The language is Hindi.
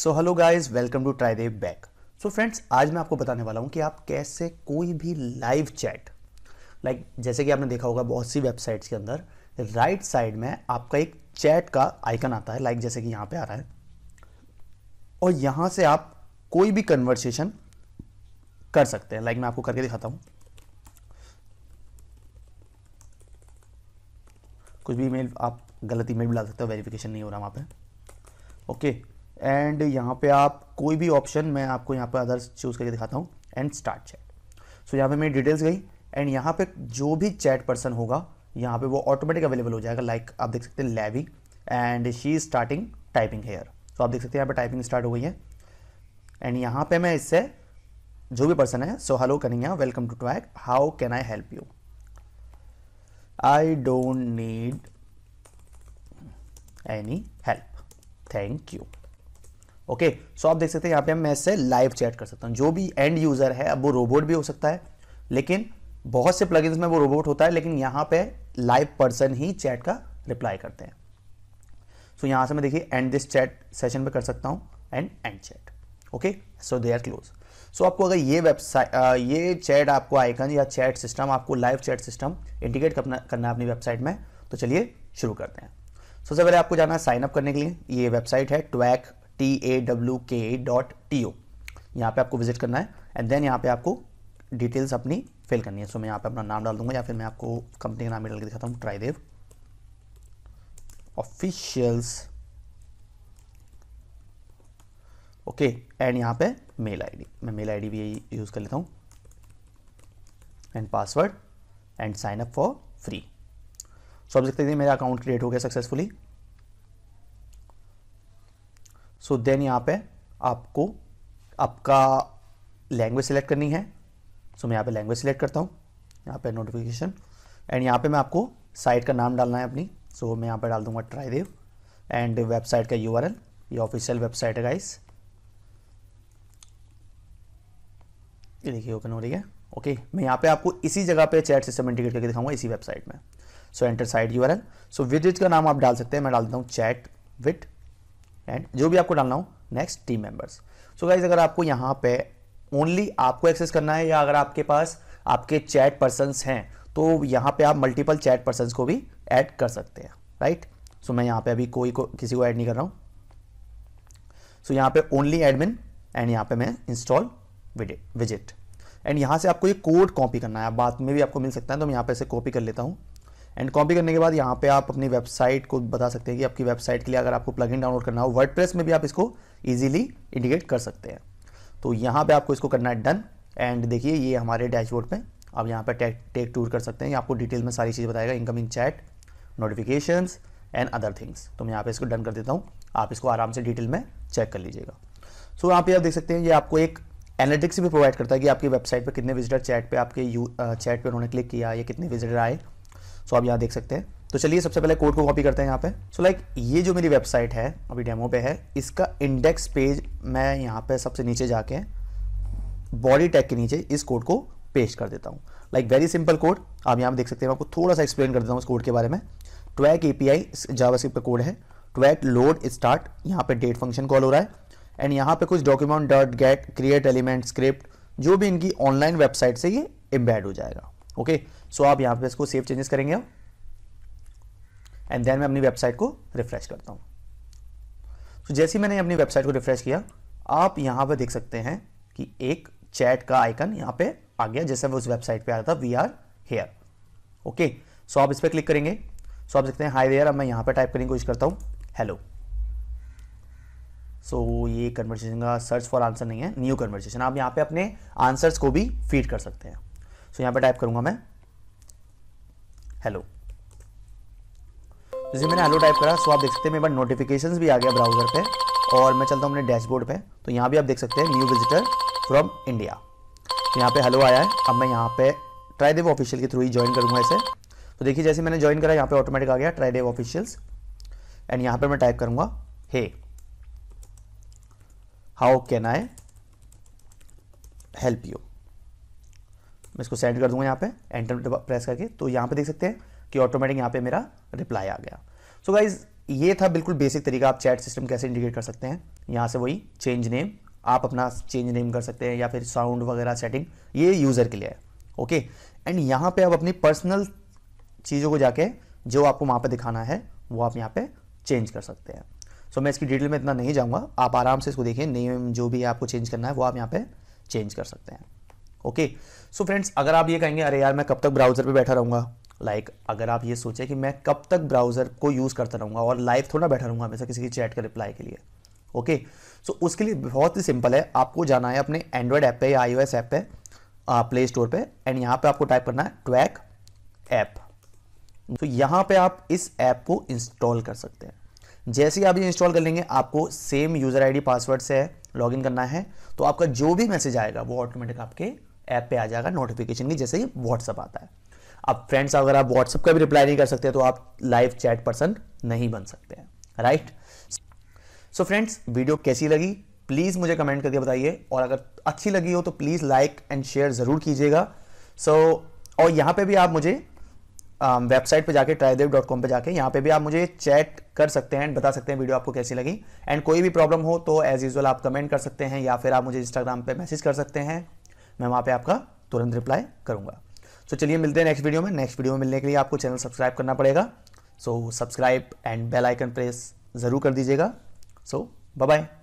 so hello guys welcome to try dev back so friends आज मैं आपको बताने वाला हूँ कि आप कैसे कोई भी लाइव चैट लाइक जैसे कि आपने देखा होगा बहुत सी वेबसाइट्स के अंदर राइट right साइड में आपका एक चैट का आइकन आता है लाइक जैसे कि यहाँ पे आ रहा है और यहाँ से आप कोई भी कन्वर्सेशन कर सकते हैं लाइक मैं आपको करके दिखाता हूँ कुछ भी ईमेल आप गलत ईमेल भी डाल सकते हो वेरिफिकेशन नहीं हो रहा वहाँ पे ओके एंड यहाँ पे आप कोई भी ऑप्शन मैं आपको यहाँ पे अदर्स चूज़ करके दिखाता हूँ एंड स्टार्ट चैट सो यहाँ पे मेरी डिटेल्स गई एंड यहाँ पे जो भी चैट पर्सन होगा यहाँ पे वो ऑटोमेटिक अवेलेबल हो जाएगा लाइक like, आप देख सकते हैं Levi and she is starting typing here तो आप देख सकते हैं यहाँ पे टाइपिंग स्टार्ट हो गई है एंड यहाँ पे मैं इससे जो भी पर्सन है so hello Kaniya welcome to Tawk how can I help you I don't need any help thank you okay so आप देख सकते हैं यहाँ पे मैं इससे लाइव चैट कर सकता हूँ जो भी एंड यूज़र है अब वो रोबोट भी हो सकता है लेकिन बहुत से प्लगइन्स में वो रोबोट होता है लेकिन यहाँ पे लाइव पर्सन ही चैट का रिप्लाई करते हैं सो so, यहाँ से मैं देखिए एंड दिस चैट सेशन पे कर सकता हूँ and and chat okay so they are close so आपको अगर ये वेबसाइट ये चैट आपको आइकन या चैट सिस्टम आपको लाइव चैट सिस्टम इंटीग्रेट करना करना है अपनी वेबसाइट में तो चलिए शुरू करते हैं सबसे so, पहले आपको जाना है साइन अप करने के लिए ये वेबसाइट है Tawk T A W K dot T O यहाँ पर आपको विजिट करना है एंड देन यहाँ पे आपको डिटेल्स अपनी फिल करनी है सो so, मैं यहाँ पे अपना नाम डाल दूंगा या फिर मैं आपको कंपनी का नाम डाल के दिखाता हूँ ट्राईदेव ऑफिशियल्स ओके एंड यहाँ पे मेल आईडी मैं मेल आईडी भी यही यूज़ कर लेता हूँ and password and sign up for free so आप देखते हैं मेरा अकाउंट क्रिएट हो गया सक्सेसफुली सो देन यहाँ पे आपको आपका लैंग्वेज सेलेक्ट करनी है सो so, मैं यहाँ पे लैंग्वेज सेलेक्ट करता हूँ यहाँ पे नोटिफिकेशन एंड यहाँ पे मैं आपको साइट का नाम डालना है अपनी सो so, मैं यहाँ पे डाल ट्राई ट्राईदेव एंड वेबसाइट का यू ये ऑफिशियल वेबसाइट है गाइस ये देखिए ओपन हो रही है ओके okay, मैं यहाँ पे आपको इसी जगह पे चैट सिस्टम इंटीग्रेट करके दिखाऊंगा इसी वेबसाइट में so enter site you so visit का नाम आप डाल सकते हैं मैं डालता हूँ चैट विट एंड जो भी आपको डालना हो next team members so guys अगर आपको यहाँ पे ओनली आपको एक्सेस करना है या अगर आपके पास आपके चैट पर्सनस हैं तो यहाँ पे आप मल्टीपल चैट पर्सनस को भी ऐड कर सकते हैं राइट सो मैं यहाँ पे अभी कोई को किसी को ऐड नहीं कर रहा हूँ सो so, यहाँ पे ओनली एडमिन एंड यहाँ पे मैं इंस्टॉल विजिट एंड यहाँ से आपको ये कोड कॉपी करना है बाद में भी आपको मिल सकता है तो मैं यहाँ पे इसे कॉपी कर लेता हूँ एंड कॉपी करने के बाद यहाँ पे आप अपनी वेबसाइट को बता सकते हैं कि आपकी वेबसाइट के लिए अगर आपको प्लगइन डाउनलोड करना हो वर्ड में भी आप इसको ईजिली इंडिकेट कर सकते हैं तो यहाँ पर आपको इसको करना है डन एंड देखिए ये हमारे डैशबोर्ड पर आप यहाँ पर टेक टेक टूर कर सकते हैं आपको डिटेल में सारी चीज़ बताएगा incoming chat notification and other things तो मैं यहाँ पे इसको डन कर देता हूँ आप इसको आराम से डिटेल में चेक कर लीजिएगा सो so, यहाँ पर आप देख सकते हैं ये आपको एक एनालिटिक्स भी प्रोवाइड करता है कि आपकी वेबसाइट पे कितने विजिटर चैट पे आपके यू चैट पे उन्होंने क्लिक किया या कितने विजिटर आए सो आप यहाँ देख सकते हैं तो चलिए सबसे पहले कोड को कॉपी करते हैं यहाँ पे सो लाइक ये जो मेरी वेबसाइट है अभी डेमो पे है इसका इंडेक्स पेज मैं यहाँ पे सबसे नीचे जाके बॉडी टैग के नीचे इस कोड को पेस्ट कर देता हूँ लाइक वेरी सिंपल कोड आप यहाँ पे देख सकते हैं आपको थोड़ा सा एक्सप्लेन कर देता हूँ इस कोड के बारे में Tawk A P I JavaScript का कोड है ट्वैक लोड स्टार्ट यहाँ पे डेट फंक्शन कॉल हो रहा है एंड यहाँ पे कुछ document dot get create element script जो भी इनकी ऑनलाइन वेबसाइट से ये एम्बेड हो जाएगा ओके सो आप यहां पे इसको सेव चेंजेस करेंगे एंड देन मैं अपनी वेबसाइट को रिफ्रेश करता हूं तो so, जैसे ही मैंने अपनी वेबसाइट को रिफ्रेश किया आप यहां पर देख सकते हैं कि एक चैट का आइकन यहां पे आ गया जैसे वो उस वेबसाइट पे रहा था we are here okay so आप इस पर क्लिक करेंगे सो so, आप देखते हैं हाई देयर अब मैं यहां पे टाइप करने की कोशिश करता हूँ हेलो सो ये कन्वर्सेशन का सर्च फॉर आंसर नहीं है न्यू कन्वर्सेशन आप यहां पे अपने आंसर्स को भी फीड कर सकते हैं सो so, यहाँ पे टाइप करूँगा मैं हेलो तो जैसे मैंने हेलो टाइप करा सो आप देख सकते हैं मेरे पास नोटिफिकेशन भी आ गया ब्राउजर पे और मैं चलता हूँ अपने डैशबोर्ड पे तो यहाँ भी आप देख सकते हैं न्यू विजिटर फ्रॉम इंडिया तो यहाँ पे हेलो आया है अब मैं यहाँ पे ट्राई देव ऑफिशियल के थ्रू ही ज्वाइन करूँगा इसे तो देखिए जैसे मैंने ज्वाइन करा यहाँ पे ऑटोमेटिक आ गया ट्राई देव ऑफिशियल्स एंड यहाँ पर मैं टाइप करूँगा hey how can I help you मैं इसको सेंड कर दूंगा यहाँ पे एंटर प्रेस करके तो यहाँ पे देख सकते हैं कि ऑटोमेटिक यहाँ पे मेरा रिप्लाई आ गया सो so गाइज ये था बिल्कुल बेसिक तरीका आप चैट सिस्टम कैसे इंडिकेट कर सकते हैं यहाँ से वही चेंज नेम आप अपना चेंज नेम कर सकते हैं या फिर साउंड वगैरह सेटिंग ये यूज़र के लिए है ओके एंड यहाँ पे आप अपनी पर्सनल चीज़ों को जाके जो आपको वहाँ पर दिखाना है वो आप यहाँ पर चेंज कर सकते हैं सो so, मैं इसकी डिटेल में इतना नहीं जाऊँगा आप आराम से इसको देखिए नेम जो भी आपको चेंज करना है वो आप यहाँ पे चेंज कर सकते हैं ओके सो फ्रेंड्स अगर आप ये कहेंगे अरे यार मैं कब तक ब्राउज़र पे बैठा रहूँगा लाइक like, अगर आप ये सोचें कि मैं कब तक ब्राउज़र को यूज़ करता रहूँगा और लाइव थोड़ा बैठा रहूँगा हमेशा किसी की चैट का रिप्लाई के लिए ओके सो so, उसके लिए बहुत ही सिंपल है आपको जाना है अपने एंड्रॉयड ऐप पे या आई ऐप पे प्ले स्टोर पे एंड यहाँ पे आपको टाइप करना है ट्वैक ऐप तो यहाँ पे आप इस ऐप को इंस्टॉल कर सकते हैं जैसे ही आप ये इंस्टॉल कर लेंगे आपको सेम यूज़र आईडी पासवर्ड से लॉगिन करना है तो आपका जो भी मैसेज आएगा वो ऑटोमेटिक आपके ऐप पे आ जाएगा नोटिफिकेशन की जैसे ही व्हाट्सअप आता है अब फ्रेंड्स अगर आप व्हाट्सअप का भी रिप्लाई नहीं कर सकते तो आप लाइव चैट पर्सन नहीं बन सकते हैं राइट सो फ्रेंड्स वीडियो कैसी लगी प्लीज़ मुझे कमेंट करके बताइए और अगर अच्छी लगी हो तो प्लीज़ लाइक एंड शेयर ज़रूर कीजिएगा सो so, और यहां पे भी आप मुझे वेबसाइट um, पे जाके ट्राईदेव डॉट कॉम पर जाके यहाँ पे भी आप मुझे चैट कर सकते हैं बता सकते हैं वीडियो आपको कैसी लगी एंड कोई भी प्रॉब्लम हो तो एज़ यूजल आप कमेंट कर सकते हैं या फिर आप मुझे इंस्टाग्राम पे मैसेज कर सकते हैं मैं वहाँ पर आपका तुरंत रिप्लाई करूँगा तो चलिए मिलते हैं नेक्स्ट वीडियो में नेक्स्ट वीडियो में मिलने के लिए आपको चैनल सब्सक्राइब करना पड़ेगा so subscribe and bell icon press ज़रूर कर दीजिएगा सो बाय बाय